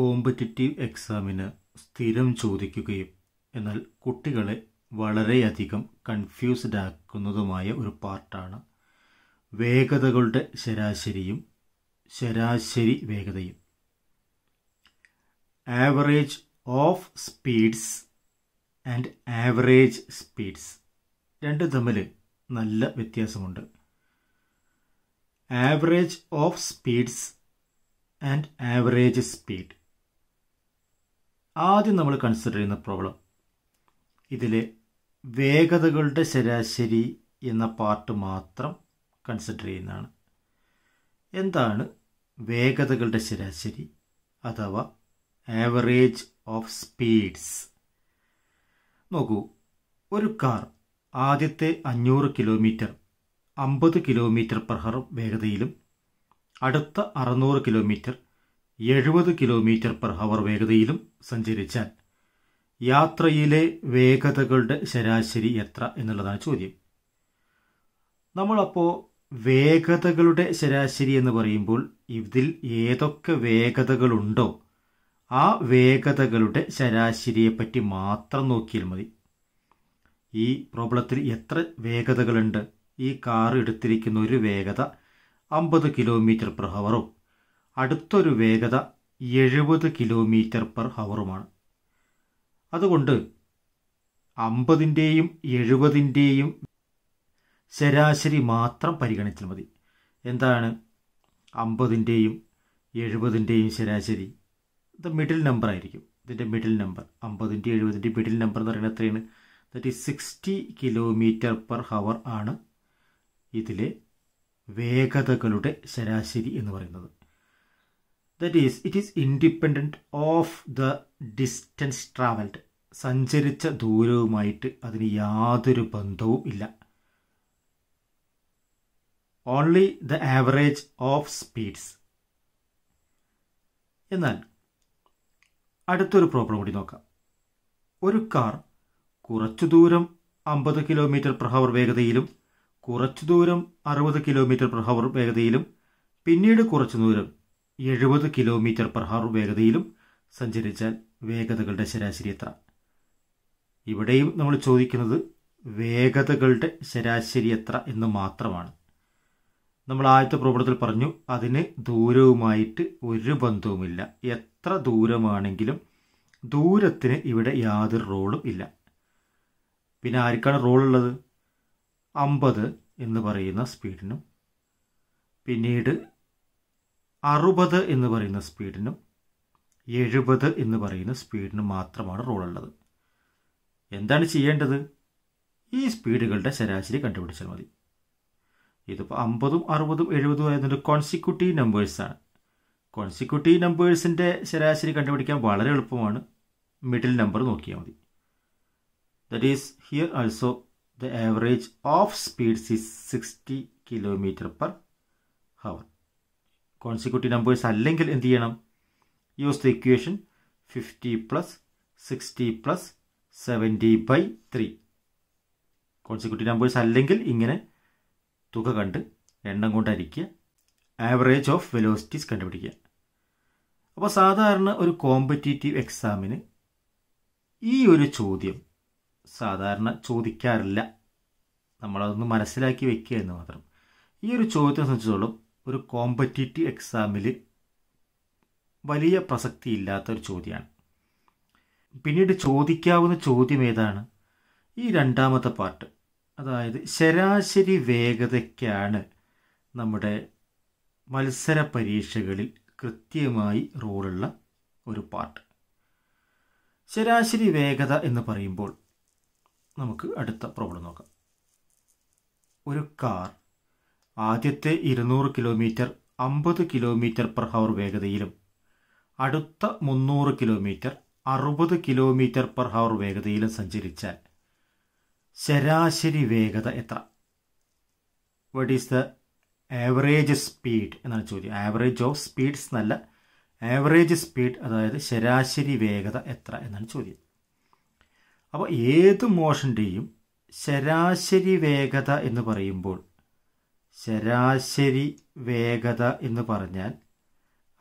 Competitive എക്സാമിന് സ്ഥിരം ചോദിക്കുകയും എന്നാൽ കുട്ടികളെ വളരെയധികം കൺഫ്യൂസ്ഡ് ആക്കുന്നതുമായ ഒരു പാർട്ടാണ് വേഗതകളുടെ ശരാശരിയും ശരാശരി വേഗതയും average of speeds and average speeds രണ്ട് തമ്മിൽ നല്ല വ്യത്യാസമുണ്ട് average of speeds and average speed ആദ്യം നമ്മൾ കൺസിഡർ ചെയ്യുന്ന പ്രോബ്ലം ഇതിൽ വേഗതകളുടെ ശരാശരി എന്ന പാർട്ട് മാത്രം കൺസിഡർ ചെയ്യുന്നതാണ് എന്താണ് വേഗതകളുടെ ശരാശരി അഥവാ ആവറേജ് ഓഫ് സ്പീഡ്സ് നോക്കൂ ഒരു കാർ ആദ്യത്തെ അഞ്ഞൂറ് കിലോമീറ്റർ അമ്പത് കിലോമീറ്റർ പെർ ഹർ വേഗതയിലും അടുത്ത അറുന്നൂറ് കിലോമീറ്റർ എഴുപത് കിലോമീറ്റർ പെർ ഹവർ വേഗതയിലും സഞ്ചരിച്ചാൽ യാത്രയിലെ വേഗതകളുടെ ശരാശരി എത്ര എന്നുള്ളതാണ് ചോദ്യം നമ്മളപ്പോൾ വേഗതകളുടെ ശരാശരി എന്ന് പറയുമ്പോൾ ഇതിൽ ഏതൊക്കെ വേഗതകളുണ്ടോ ആ വേഗതകളുടെ ശരാശരിയെപ്പറ്റി മാത്രം നോക്കിയാൽ മതി ഈ പ്രോബ്ലത്തിൽ എത്ര വേഗതകളുണ്ട് ഈ കാർ എടുത്തിരിക്കുന്ന ഒരു വേഗത അമ്പത് കിലോമീറ്റർ പെർ ഹവറും അടുത്തൊരു വേഗത എഴുപത് കിലോമീറ്റർ പെർ ഹവറുമാണ് അതുകൊണ്ട് അമ്പതിൻ്റെയും എഴുപതിൻ്റെയും ശരാശരി മാത്രം പരിഗണിച്ചാൽ മതി എന്താണ് അമ്പതിൻ്റെയും എഴുപതിൻ്റെയും ശരാശരി ഇത് മിഡിൽ നമ്പർ ആയിരിക്കും ഇതിൻ്റെ മിഡിൽ നമ്പർ അമ്പതിൻ്റെ എഴുപതിൻ്റെ മിഡിൽ നമ്പർ എന്ന് പറയുന്നത് എത്രയാണ് that is sixty kilometre per hour ആണ് ഇതിലെ വേഗതകളുടെ ശരാശരി എന്ന് പറയുന്നത് that is it is independent of the distance travelled സഞ്ചരിച്ച ദൂരവുമായിട്ട് അതിന് യാതൊരു ബന്ധവും ഇല്ല only the average of speeds എന്നാൽ അടുത്തൊരു പ്രോബ്ലം കൂടി നോക്കാം ഒരു കാർ കുറച്ചു ദൂരം അമ്പത് കിലോമീറ്റർ പെർ ഹവർ വേഗതയിലും കുറച്ചു ദൂരം അറുപത് കിലോമീറ്റർ പെർ ഹവർ വേഗതയിലും പിന്നീട് കുറച്ചു ദൂരം എഴുപത് കിലോമീറ്റർ പെർ ഹവർ വേഗതയിലും സഞ്ചരിച്ചാൽ വേഗതകളുടെ ശരാശരി എത്ര ഇവിടെയും നമ്മൾ ചോദിക്കുന്നത് വേഗതകളുടെ ശരാശരി എത്ര എന്ന് മാത്രമാണ് നമ്മൾ ആദ്യത്തെ പ്രോബ്ലത്തിൽ പറഞ്ഞു അതിന് ദൂരവുമായിട്ട് ഒരു ബന്ധവുമില്ല എത്ര ദൂരമാണെങ്കിലും ദൂരത്തിന് ഇവിടെ യാതൊരു റോളും ഇല്ല പിന്നെ ആർക്കാണ് റോളുള്ളത് അമ്പത് എന്ന് പറയുന്ന സ്പീഡിനും പിന്നീട് അറുപത് എന്ന് പറയുന്ന സ്പീഡിനും എഴുപത് എന്ന് പറയുന്ന സ്പീഡിനും മാത്രമാണ് റോൾ ഉള്ളത് എന്താണ് ചെയ്യേണ്ടത് ഈ സ്പീഡുകളുടെ ശരാശരി കണ്ടുപിടിച്ചാൽ മതി ഇതിപ്പോൾ അമ്പതും അറുപതും എഴുപതും ആയതുകൊണ്ട് കോൺസിക്യൂട്ടീവ് നമ്പേഴ്സാണ് കോൺസിക്യൂട്ടീവ് നമ്പേഴ്സിൻ്റെ ശരാശരി കണ്ടുപിടിക്കാൻ വളരെ എളുപ്പമാണ് മിഡിൽ നമ്പർ നോക്കിയാൽ മതി that is here also the average of speeds is sixty kilometre per hour consecutive numbers അല്ലെങ്കിൽ എന്ത് ചെയ്യണം use the equation fifty plus sixty plus seventy by three consecutive numbers അല്ലെങ്കിൽ ഇങ്ങനെ തുക കണ്ട് എണ്ണം കൊണ്ടായിരിക്കുക ആവറേജ് ഓഫ് വെലോസിറ്റീസ് കണ്ടുപിടിക്കുക അപ്പോൾ സാധാരണ ഒരു കോമ്പറ്റീറ്റീവ് എക്സാമിന് ഈ ഒരു ചോദ്യം സാധാരണ ചോദിക്കാറില്ല നമ്മളതൊന്ന് മനസ്സിലാക്കി വെക്കുക എന്ന് മാത്രം ഈ ഒരു ചോദ്യത്തെ സംബന്ധിച്ചിടത്തോളം ഒരു കോമ്പറ്റീറ്റീവ് എക്സാമിൽ വലിയ പ്രസക്തി ഇല്ലാത്ത ഒരു ചോദ്യമാണ് പിന്നീട് ചോദിക്കാവുന്ന ചോദ്യം ഏതാണ് ഈ രണ്ടാമത്തെ പാർട്ട് അതായത് ശരാശരി വേഗതയ്ക്കാണ് നമ്മുടെ മത്സര പരീക്ഷകളിൽ കൃത്യമായി റോളുള്ള ഒരു പാർട്ട് ശരാശരി വേഗത എന്ന് പറയുമ്പോൾ നമുക്ക് അടുത്ത പ്രോബ്ലം നോക്കാം ഒരു കാർ ആദ്യത്തെ ഇരുന്നൂറ് കിലോമീറ്റർ അമ്പത് കിലോമീറ്റർ പെർ ഹവർ വേഗതയിലും അടുത്ത മുന്നൂറ് കിലോമീറ്റർ അറുപത് കിലോമീറ്റർ പെർ ഹവർ വേഗതയിലും സഞ്ചരിച്ചാൽ ശരാശരി വേഗത എത്ര what is the average speed എന്നാണ് ചോദ്യം ആവറേജ് ഓഫ് സ്പീഡ്സ് എന്നല്ല ആവറേജ് സ്പീഡ് അതായത് ശരാശരി വേഗത എത്ര എന്നാണ് ചോദ്യം അപ്പോൾ ഏത് മോഷൻ്റെയും ശരാശരി വേഗത എന്ന് പറയുമ്പോൾ ശരാശരി വേഗത എന്ന് പറഞ്ഞാൽ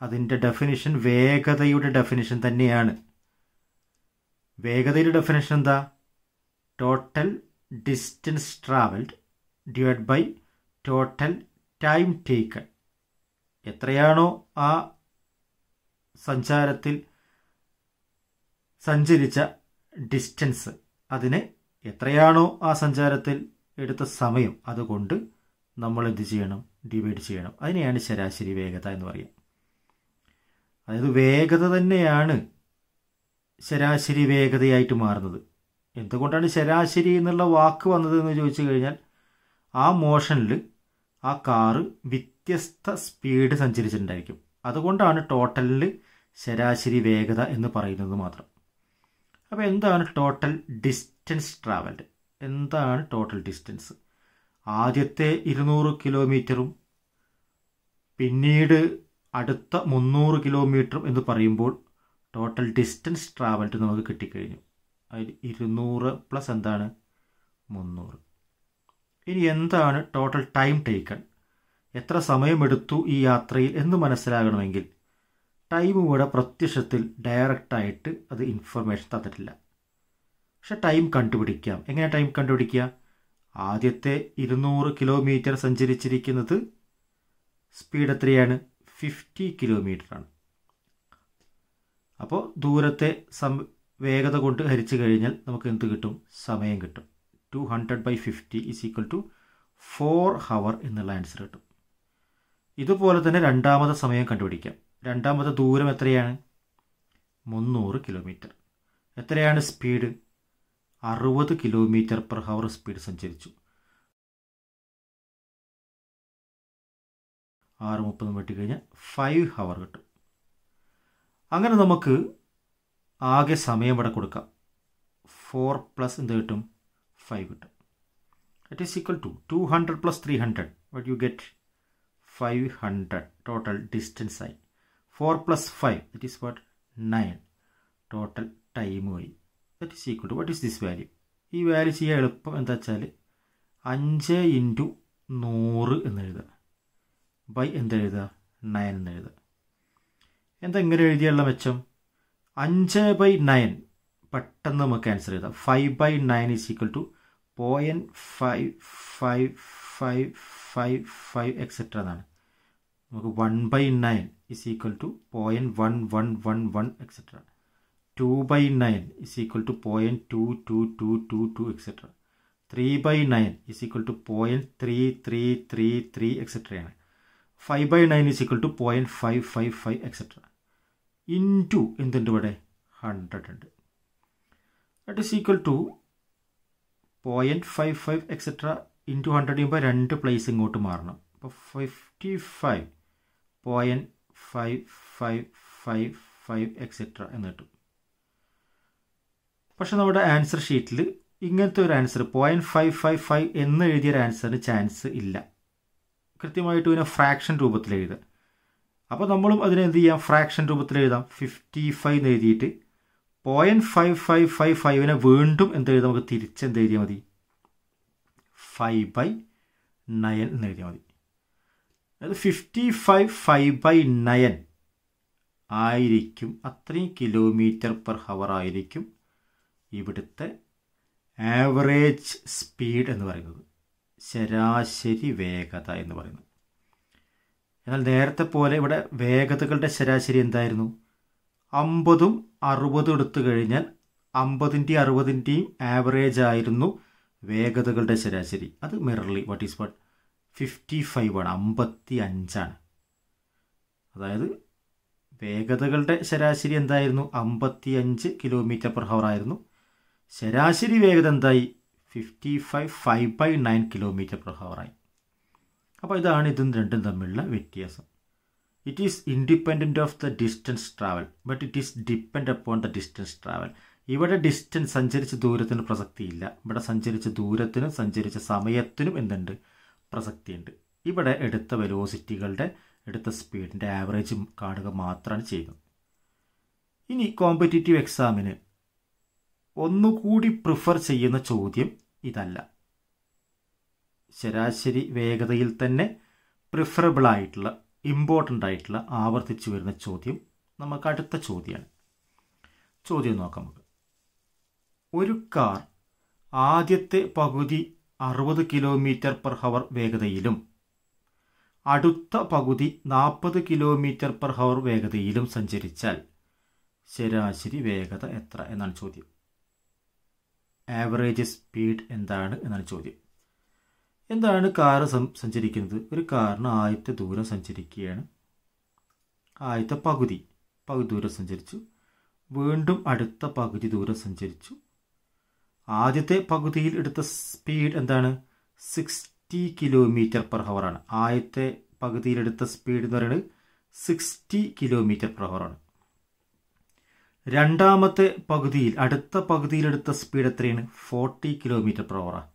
അതിൻ്റെ ഡെഫിനിഷൻ വേഗതയുടെ ഡെഫിനിഷൻ തന്നെയാണ് വേഗതയുടെ ഡെഫിനിഷൻ എന്താ total distance travelled divide by total time taken എത്രയാണോ ആ സഞ്ചാരത്തിൽ സഞ്ചരിച്ച ഡിസ്റ്റൻസ് അതിന് എത്രയാണോ ആ സഞ്ചാരത്തിൽ എടുത്ത സമയം അതുകൊണ്ട് നമ്മൾ എന്ത് ചെയ്യണം ഡിവൈഡ് ചെയ്യണം അതിനെയാണ് ശരാശരി വേഗത എന്ന് പറയുക അതായത് വേഗത തന്നെയാണ് ശരാശരി വേഗതയായിട്ട് മാറുന്നത് എന്തുകൊണ്ടാണ് ശരാശരി എന്നുള്ള വാക്ക് വന്നത് എന്ന് ചോദിച്ചു കഴിഞ്ഞാൽ ആ മോഷനിൽ ആ കാറ് വ്യത്യസ്ത സ്പീഡ് സഞ്ചരിച്ചിട്ടുണ്ടായിരിക്കും അതുകൊണ്ടാണ് ടോട്ടലിൽ ശരാശരി വേഗത എന്ന് പറയുന്നത് മാത്രം അപ്പോൾ എന്താണ് ടോട്ടൽ ഡിസ്റ്റൻസ് ട്രാവൽഡ് എന്താണ് ടോട്ടൽ ഡിസ്റ്റൻസ് ആദ്യത്തെ ഇരുന്നൂറ് കിലോമീറ്ററും പിന്നീട് അടുത്ത മുന്നൂറ് കിലോമീറ്ററും എന്ന് പറയുമ്പോൾ ടോട്ടൽ ഡിസ്റ്റൻസ് ട്രാവൽഡ് നമുക്ക് കിട്ടിക്കഴിഞ്ഞു അതിൽ ഇരുന്നൂറ് പ്ലസ് എന്താണ് മുന്നൂറ് ഇനി എന്താണ് ടോട്ടൽ ടൈം ടേക്കൺ എത്ര സമയമെടുത്തു ഈ യാത്രയിൽ എന്ന് മനസ്സിലാകണമെങ്കിൽ ടൈം കൂടെ പ്രത്യക്ഷത്തിൽ ഡയറക്റ്റായിട്ട് അത് ഇൻഫർമേഷൻ തന്നിട്ടില്ല പക്ഷെ ടൈം കണ്ടുപിടിക്കാം എങ്ങനെ ടൈം കണ്ടുപിടിക്കുക ആദ്യത്തെ ഇരുന്നൂറ് കിലോമീറ്റർ സഞ്ചരിച്ചിരിക്കുന്നത് സ്പീഡ് എത്രയാണ് ഫിഫ്റ്റി ആണ് അപ്പോൾ ദൂരത്തെ സം വേഗത കൊണ്ട് ഹരിച്ചു കഴിഞ്ഞാൽ നമുക്ക് എന്ത് കിട്ടും സമയം കിട്ടും two hundred by fifty is equal to four hour എന്നുള്ള ആൻസർ കിട്ടും ഇതുപോലെ തന്നെ രണ്ടാമത്തെ സമയം കണ്ടുപിടിക്കാം രണ്ടാമത്തെ ദൂരം എത്രയാണ് മുന്നൂറ് കിലോമീറ്റർ എത്രയാണ് സ്പീഡ് അറുപത് കിലോമീറ്റർ പെർ ഹവർ സ്പീഡ് സഞ്ചരിച്ചു ആറ് മുപ്പത് മിനിറ്റ് കഴിഞ്ഞാൽ ഫൈവ് ഹവർ കിട്ടും അങ്ങനെ നമുക്ക് ആകെ സമയം ഇവിടെ കൊടുക്കാം ഫോർ പ്ലസ് എന്ത് കിട്ടും ഫൈവ് കിട്ടും it is equal to two hundred plus three hundred what you get five hundred total ഡിസ്റ്റൻസായി four plus five it is what nine total ടൈമുമായി that is equal to what is this value ഈ value ചെയ്യാൻ എളുപ്പം എന്താ വെച്ചാൽ അഞ്ച് into നൂറ് എന്നെഴുതുക by എന്തെഴുതുക nine എന്നെഴുതുക എന്താ ഇങ്ങനെ എഴുതിയുള്ള മെച്ചം അഞ്ച് ബൈ നയൻ പെട്ടെന്ന് നമുക്ക് ആൻസർ ചെയ്താൽ five by nine is equal to point five five five five five etcetera എന്നാണ് നമുക്ക് one by nine is equal to point one one one one etcetera 2 by 9 is equal to 0.22222 etc. 3 three 9 എക്സെട്രയാണ് five by 0.3333 etc. 5 to 9 five five five 0.555 etc. Two എന്തുണ്ട് ഇവിടെ hundred ഉണ്ട് that is equal to point five five etcetera two hundred ചെയ്യുമ്പോൾ രണ്ട് place ഇങ്ങോട്ട് മാറണം അപ്പോൾ fifty five point five five five five etcetera എന്ന് കിട്ടും പക്ഷെ നമ്മുടെ ആൻസർ ഷീറ്റിൽ ഇങ്ങനത്തെ ഒരു answer point five five five എന്ന് എഴുതിയൊരു ആൻസറിന് ചാൻസ് ഇല്ല കൃത്യമായിട്ട് ഇതിനെ ഫ്രാക്ഷൻ രൂപത്തിൽ എഴുതാം അപ്പോൾ നമ്മളും അതിനെ എന്ത് ചെയ്യാം ഫ്രാക്ഷൻ രൂപത്തിൽ എഴുതാം ഫിഫ്റ്റി ഫൈവ് എന്ന് എഴുതിയിട്ട് പോയിന്റ് ഫൈവ് ഫൈവ് ഫൈവ് ഫൈവിനെ വീണ്ടും എന്ത് എഴുതാം നമുക്ക് തിരിച്ച് എന്ത് എഴുതിയാൽ മതി ഫൈവ് ബൈ നയൻ എന്ന് എഴുതിയാൽ മതി അതായത് fifty five five by nine ആയിരിക്കും അത്രയും കിലോമീറ്റർ പെർ ഹവർ ആയിരിക്കും ഇവിടുത്തെ ആവറേജ് സ്പീഡ് എന്ന് പറയുന്നത് ശരാശരി വേഗത എന്ന് പറയുന്നത് എന്നാൽ നേരത്തെ പോലെ ഇവിടെ വേഗതകളുടെ ശരാശരി എന്തായിരുന്നു അമ്പതും അറുപതും എടുത്തു കഴിഞ്ഞാൽ അമ്പതിൻ്റെയും അറുപതിൻ്റെയും ആവറേജ് ആയിരുന്നു വേഗതകളുടെ ശരാശരി അത് merely what is what fifty five ആണ് അമ്പത്തി അഞ്ചാണ് അതായത് വേഗതകളുടെ ശരാശരി എന്തായിരുന്നു അമ്പത്തി അഞ്ച് കിലോമീറ്റർ പെർ ഹവർ ആയിരുന്നു ശരാശരി വേഗത എന്തായി fifty five five by nine kilometre per ഹവറായി അപ്പോൾ ഇതാണ് ഇതും രണ്ടും തമ്മിലുള്ള വ്യത്യാസം it is independent of the distance travel but it is depend upon the distance travel ഇവിടെ ഡിസ്റ്റൻസ് സഞ്ചരിച്ച ദൂരത്തിന് പ്രസക്തിയില്ല ഇവിടെ സഞ്ചരിച്ച ദൂരത്തിനും സഞ്ചരിച്ച സമയത്തിനും എന്തുണ്ട് പ്രസക്തിയുണ്ട് ഇവിടെ എടുത്ത വെലോസിറ്റികളുടെ എടുത്ത സ്പീഡിൻ്റെ ആവറേജ് കാണുക മാത്രമാണ് ചെയ്യുന്നത് ഇനി കോമ്പറ്റിറ്റീവ് എക്സാമിന് ഒന്നുകൂടി പ്രിഫർ ചെയ്യുന്ന ചോദ്യം ഇതല്ല ശരാശരി വേഗതയിൽ തന്നെ പ്രിഫറബിൾ ആയിട്ടുള്ള ഇമ്പോർട്ടൻ്റ് ആയിട്ടുള്ള ആവർത്തിച്ചു വരുന്ന ചോദ്യം നമുക്ക് അടുത്ത ചോദ്യമാണ് ചോദ്യം നോക്കാം നമുക്ക് ഒരു കാർ ആദ്യത്തെ പകുതി അറുപത് കിലോമീറ്റർ പെർ ഹവർ വേഗതയിലും അടുത്ത പകുതി നാൽപ്പത് കിലോമീറ്റർ പെർ ഹവർ വേഗതയിലും സഞ്ചരിച്ചാൽ ശരാശരി വേഗത എത്ര എന്നാണ് ചോദ്യം ആവറേജ് സ്പീഡ് എന്താണ് എന്നാണ് ചോദ്യം എന്താണ് കാറ് സഞ്ചരിക്കുന്നത് ഒരു കാറിന് ആദ്യത്തെ ദൂരം സഞ്ചരിക്കുകയാണ് ആദ്യത്തെ പകുതി പകുതി ദൂരം സഞ്ചരിച്ചു വീണ്ടും അടുത്ത പകുതി ദൂരം സഞ്ചരിച്ചു ആദ്യത്തെ പകുതിയിൽ എടുത്ത സ്പീഡ് എന്താണ് സിക്സ്റ്റി കിലോമീറ്റർ പെർ ഹവറാണ് ആദ്യത്തെ പകുതിയിലെടുത്ത സ്പീഡ് എന്ന് പറയുന്നത് സിക്സ്റ്റി കിലോമീറ്റർ പെർ ഹവറാണ് രണ്ടാമത്തെ പകുതിയിൽ അടുത്ത പകുതിയിലെടുത്ത സ്പീഡ് എത്രയാണ് ഫോർട്ടി കിലോമീറ്റർ പെർ ഹവറാണ്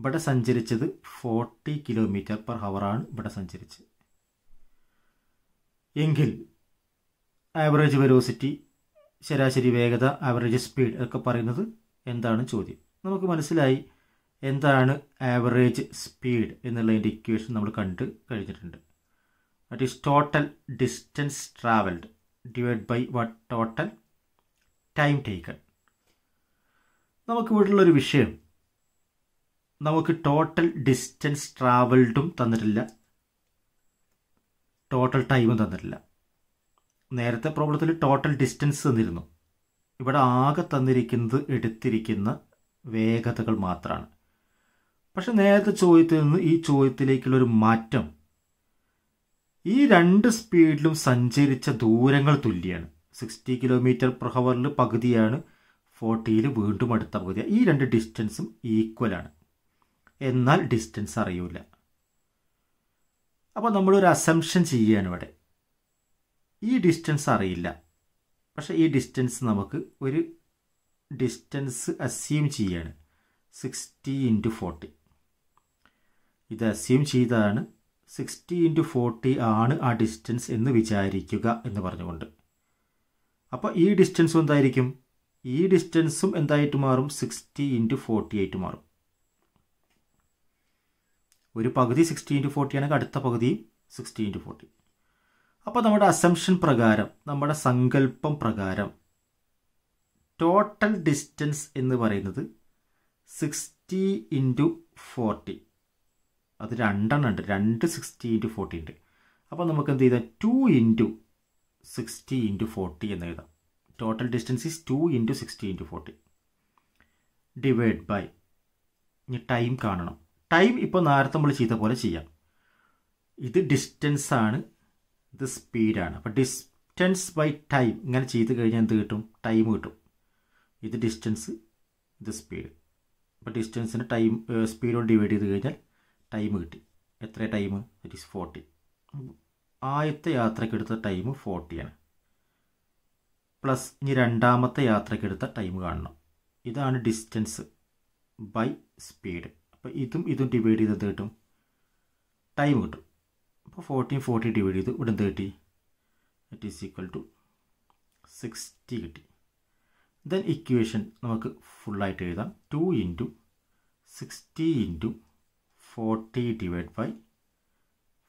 ഇവിടെ സഞ്ചരിച്ചത് ഫോർട്ടി കിലോമീറ്റർ പെർ ഹവറാണ് ഇവിടെ സഞ്ചരിച്ചത് എങ്കിൽ ആവറേജ് വെലോസിറ്റി ശരാശരി വേഗത ആവറേജ് സ്പീഡ് ഒക്കെ പറയുന്നത് എന്താണ് ചോദ്യം നമുക്ക് മനസ്സിലായി എന്താണ് ആവറേജ് സ്പീഡ് എന്നുള്ളതിൻ്റെ ഇക്വേഷൻ നമ്മൾ കണ്ട് കഴിഞ്ഞിട്ടുണ്ട് it is total distance travelled divide by what total time taken നമുക്ക് ഇവിടെയുള്ളൊരു വിഷയം നമുക്ക് ടോട്ടൽ ഡിസ്റ്റൻസ് ട്രാവൽഡും തന്നിട്ടില്ല ടോട്ടൽ ടൈമും തന്നിട്ടില്ല നേരത്തെ പ്രോബ്ലത്തിൽ ടോട്ടൽ ഡിസ്റ്റൻസ് തന്നിരുന്നു ഇവിടെ ആകെ തന്നിരിക്കുന്നത് എടുത്തിരിക്കുന്ന വേഗതകൾ മാത്രമാണ് പക്ഷെ നേരത്തെ ചോദ്യത്തിൽ നിന്ന് ഈ ചോദ്യത്തിലേക്കുള്ള ഒരു മാറ്റം ഈ രണ്ട് സ്പീഡിലും സഞ്ചരിച്ച ദൂരങ്ങൾ തുല്യമാണ് സിക്സ്റ്റി കിലോമീറ്റർ പെർ ഹവറിൽ പകുതിയാണ് ഫോർട്ടിയിൽ വീണ്ടും അടുത്ത പകുതി ഈ രണ്ട് ഡിസ്റ്റൻസും ഈക്വലാണ് എന്നാൽ ഡിസ്റ്റൻസ് അറിയൂല അപ്പോൾ നമ്മളൊരു അസംഷൻ ചെയ്യുകയാണ് ഇവിടെ ഈ ഡിസ്റ്റൻസ് അറിയില്ല പക്ഷേ ഈ ഡിസ്റ്റൻസ് നമുക്ക് ഒരു ഡിസ്റ്റൻസ് അസ്യൂം ചെയ്യാണ് സിക്സ്റ്റി ഇൻറ്റു ഫോർട്ടി ഇത് അസ്യൂം ചെയ്താണ് സിക്സ്റ്റി ഇൻറ്റു ഫോർട്ടി ആണ് ആ ഡിസ്റ്റൻസ് എന്ന് വിചാരിക്കുക എന്ന് പറഞ്ഞുകൊണ്ട് അപ്പോൾ ഈ ഡിസ്റ്റൻസും എന്തായിരിക്കും ഈ ഡിസ്റ്റൻസും എന്തായിട്ട് മാറും സിക്സ്റ്റി ഇൻറ്റു ഫോർട്ടി ആയിട്ട് മാറും ഒരു പകുതി സിക്സ്റ്റി ഇൻറ്റു ഫോർട്ടി ആണെങ്കിൽ അടുത്ത പകുതി സിക്സ്റ്റി ഇൻറ്റു ഫോർട്ടി അപ്പോൾ നമ്മുടെ അസംഷൻ പ്രകാരം നമ്മുടെ സങ്കല്പം പ്രകാരം ടോട്ടൽ ഡിസ്റ്റൻസ് എന്ന് പറയുന്നത് സിക്സ്റ്റി ഇൻറ്റു ഫോർട്ടി അത് രണ്ടെണ്ണം ഉണ്ട് രണ്ട് സിക്സ്റ്റി ഇൻറ്റു ഫോർട്ടി ഉണ്ട് അപ്പോൾ നമുക്ക് എന്ത് ചെയ്താൽ two into sixty into forty എന്ന് എഴുതാം total distance is two into sixty into forty divide by ഇനി ടൈം കാണണം ടൈം ഇപ്പോൾ നേരത്തെ നമ്മൾ ചെയ്ത പോലെ ചെയ്യാം ഇത് ഡിസ്റ്റൻസ് ആണ് ഇത് സ്പീഡാണ് അപ്പോൾ ഡിസ്റ്റൻസ് ബൈ ടൈം ഇങ്ങനെ ചെയ്ത് കഴിഞ്ഞാൽ എന്ത് കിട്ടും ടൈം കിട്ടും ഇത് ഡിസ്റ്റൻസ് ഇത് സ്പീഡ് അപ്പോൾ ഡിസ്റ്റൻസിന് ടൈം സ്പീഡോട് ഡിവൈഡ് ചെയ്ത് കഴിഞ്ഞാൽ ടൈം കിട്ടി എത്ര ടൈം ഇറ്റ് ഈസ് ഫോർട്ടി ആദ്യത്തെ യാത്രയ്ക്കെടുത്ത ടൈം ഫോർട്ടിയാണ് പ്ലസ് ഇനി രണ്ടാമത്തെ യാത്രയ്ക്കെടുത്ത ടൈം കാണണം ഇതാണ് ഡിസ്റ്റൻസ് ബൈ സ്പീഡ് അപ്പോൾ ഇതും ഇതും ഡിവൈഡ് ചെയ്ത് കിട്ടും ടൈം കിട്ടും അപ്പോൾ ഫോർട്ടീൻ ഫോർട്ടി ഡിവൈഡ് ചെയ്ത് ഇവിടെ എന്ത് കിട്ടി it is equal to sixty കിട്ടി ദെൻ ഇക്വേഷൻ നമുക്ക് ഫുള്ളായിട്ട് എഴുതാം two into sixty into forty divide by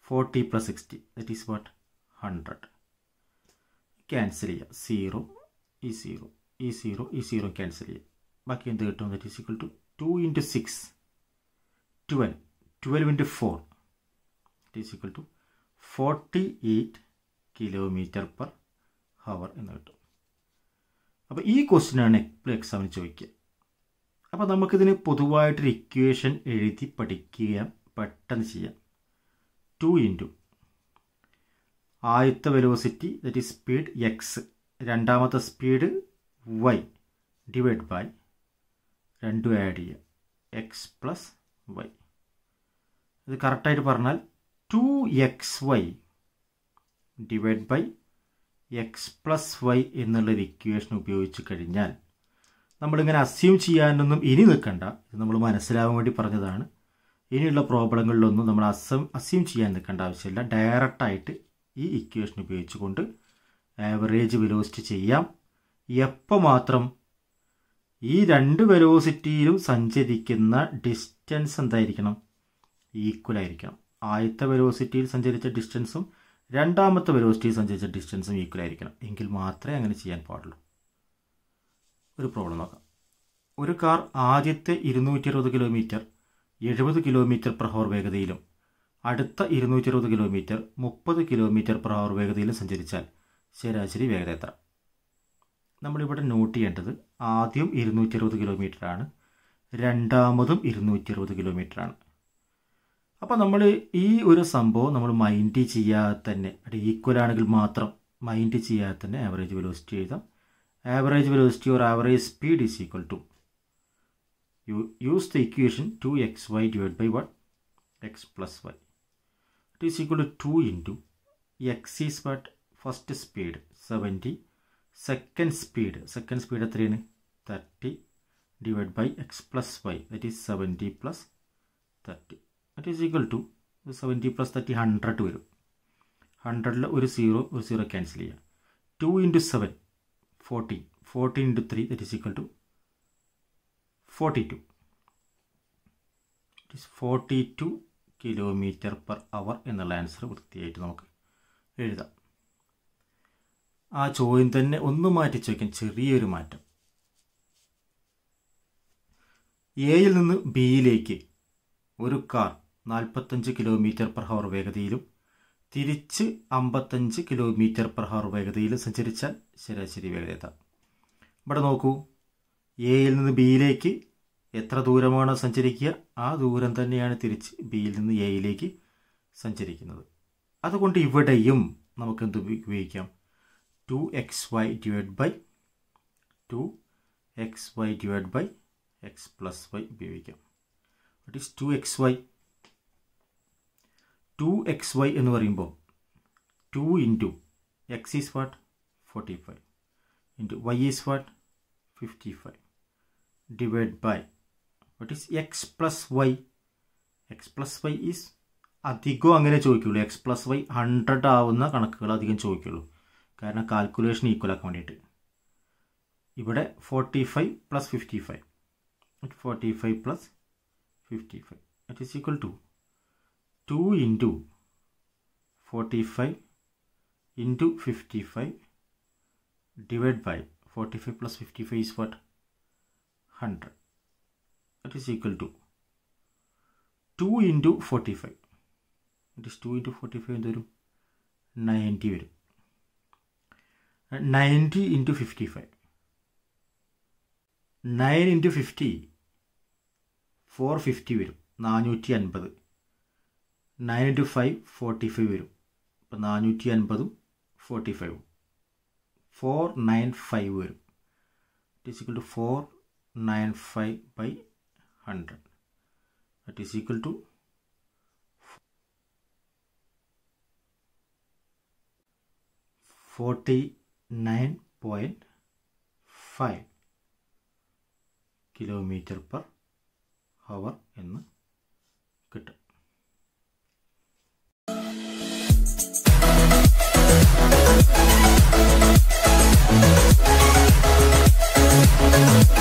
forty plus sixty that is what hundred cancel ചെയ്യുക സീറോ ഈ സീറോ ഈ സീറോ ഈ സീറോ ക്യാൻസൽ ചെയ്യുക ബാക്കി എന്ത് കിട്ടും that is equal to two into six twelve twelve into four that is equal to forty eight kilometre per hour എന്ന് കിട്ടും അപ്പോൾ ഈ ക്വസ്റ്റിനാണ് എപ്പോഴും എക്സാമിന് ചോദിക്കുക അപ്പോൾ നമുക്കിതിന് പൊതുവായിട്ടൊരു ഇക്വേഷൻ എഴുതി പഠിക്കുക പെട്ടെന്ന് ചെയ്യാം ടു ഇൻറ്റു ആദ്യത്തെ velocity that is speed x രണ്ടാമത്തെ സ്പീഡ് വൈ ഡിവൈഡ് ബൈ രണ്ടും ആഡ് ചെയ്യുക എക്സ് പ്ലസ് വൈ ഇത് കറക്റ്റായിട്ട് പറഞ്ഞാൽ two x y divide by x plus y എന്നുള്ളൊരു ഇക്വേഷൻ ഉപയോഗിച്ച് കഴിഞ്ഞാൽ നമ്മളിങ്ങനെ അസ്യൂം ചെയ്യാനൊന്നും ഇനി നിൽക്കണ്ട ഇത് നമ്മൾ മനസ്സിലാവാൻ വേണ്ടി പറഞ്ഞതാണ് ഇനിയുള്ള പ്രോബ്ലങ്ങളിലൊന്നും നമ്മൾ അസം അസ്യൂം ചെയ്യാൻ നിൽക്കേണ്ട ആവശ്യമില്ല ഡയറക്റ്റായിട്ട് ഈ ഇക്വേഷൻ ഉപയോഗിച്ചുകൊണ്ട് ആവറേജ് വെലോസിറ്റി ചെയ്യാം എപ്പോൾ മാത്രം ഈ രണ്ട് വെലോസിറ്റിയിലും സഞ്ചരിക്കുന്ന ഡിസ്റ്റൻസ് എന്തായിരിക്കണം ഈക്വൽ ആയിരിക്കണം ആദ്യത്തെ വെലോസിറ്റിയിൽ സഞ്ചരിച്ച ഡിസ്റ്റൻസും രണ്ടാമത്തെ വെലോസിറ്റിയിൽ സഞ്ചരിച്ച ഡിസ്റ്റൻസും ഈക്വൽ ആയിരിക്കണം എങ്കിൽ മാത്രമേ അങ്ങനെ ചെയ്യാൻ പാടുള്ളൂ ഒരു പ്രോബ്ലം നോക്കാം ഒരു കാർ ആദ്യത്തെ ഇരുന്നൂറ്റി അറുപത് കിലോമീറ്റർ എഴുപത് കിലോമീറ്റർ പെർ ഹവർ വേഗതയിലും അടുത്ത ഇരുന്നൂറ്റി അറുപത് കിലോമീറ്റർ മുപ്പത് കിലോമീറ്റർ പെർ ഹവർ വേഗതയിലും സഞ്ചരിച്ചാൽ ശരാശരി വേഗത എത്ര നമ്മളിവിടെ നോട്ട് ചെയ്യേണ്ടത് ആദ്യം ഇരുന്നൂറ്റി അറുപത് കിലോമീറ്ററാണ് രണ്ടാമതും ഇരുന്നൂറ്റി അറുപത് കിലോമീറ്ററാണ് അപ്പോൾ നമ്മൾ ഈ ഒരു സംഭവം നമ്മൾ മൈൻഡ് ചെയ്യാതെ തന്നെ അത് ഈക്വൽ ആണെങ്കിൽ മാത്രം മൈൻഡ് ചെയ്യാതെ തന്നെ ആവറേജ് വെലോസിറ്റി എഴുതാം average velocity or average speed is equal to you use the equation 2xy divided by what? x plus y. It is equal to 2 into x is what? First speed seventy second speed, second speed at 3 30 divided by x plus y that is 70 plus 30. That is equal to 70 plus 30 100 വരും 100 ഒരു zero ഒരു 0 cancel ചെയ്യുക two into seven 14 fourteen into three that is 42 it is forty two kilometre per hour എന്നുള്ള answer വൃത്തിയായിട്ട് നമുക്ക് എഴുതാം ആ ചോദ്യം തന്നെ ഒന്ന് മാറ്റി ചോദിക്കാം ചെറിയൊരു മാറ്റം എയിൽ നിന്ന് ബിയിലേക്ക് ഒരു കാർ നാൽപ്പത്തഞ്ച് കിലോമീറ്റർ പെർ ഹവർ വേഗതയിലും തിരിച്ച് അമ്പത്തഞ്ച് കിലോമീറ്റർ പെർ ഹവർ വേഗതയിലും സഞ്ചരിച്ചാൽ ശരാശരി വേഗത ഇവിടെ നോക്കൂ എയിൽ നിന്ന് ബിയിലേക്ക് എത്ര ദൂരമാണ് സഞ്ചരിക്കുക ആ ദൂരം തന്നെയാണ് തിരിച്ച് ബിയിൽ നിന്ന് എയിലേക്ക് സഞ്ചരിക്കുന്നത് അതുകൊണ്ട് ഇവിടെയും നമുക്ക് എന്ത് ഉപയോഗിക്കാം two x y divide by two x y divide by x plus y ഉപയോഗിക്കാം it is two x y two x y എന്ന് പറയുമ്പോൾ two into x is what forty five into y is what fifty five divided by what is x plus y x plus y is അധികവും അങ്ങനെ ചോദിക്കുള്ളൂ x plus y hundred ആവുന്ന കണക്കുകൾ അധികം ചോദിക്കുള്ളൂ കാരണം calculation equal ആക്കാൻ വേണ്ടിയിട്ട് ഇവിടെ forty five plus fifty five forty five plus fifty five it is equal to two into forty five into fifty five divide by forty five plus fifty five is what 100 it is equal to 2 into forty five it is two into forty five എന്ത് വരും ninety വരും ninety into fifty five nine into fifty four fifty വരും നാനൂറ്റി അൻപത് nine into five forty five വരും അപ്പം നാനൂറ്റി അൻപതും ഫോർട്ടി ഫൈവും ഫോർ നയൻ ഫൈവ് വരും it is two four 95 by 100 that is equal to Forty nine point five kilometer per hour എന്ന് കിട്ടും Thank you.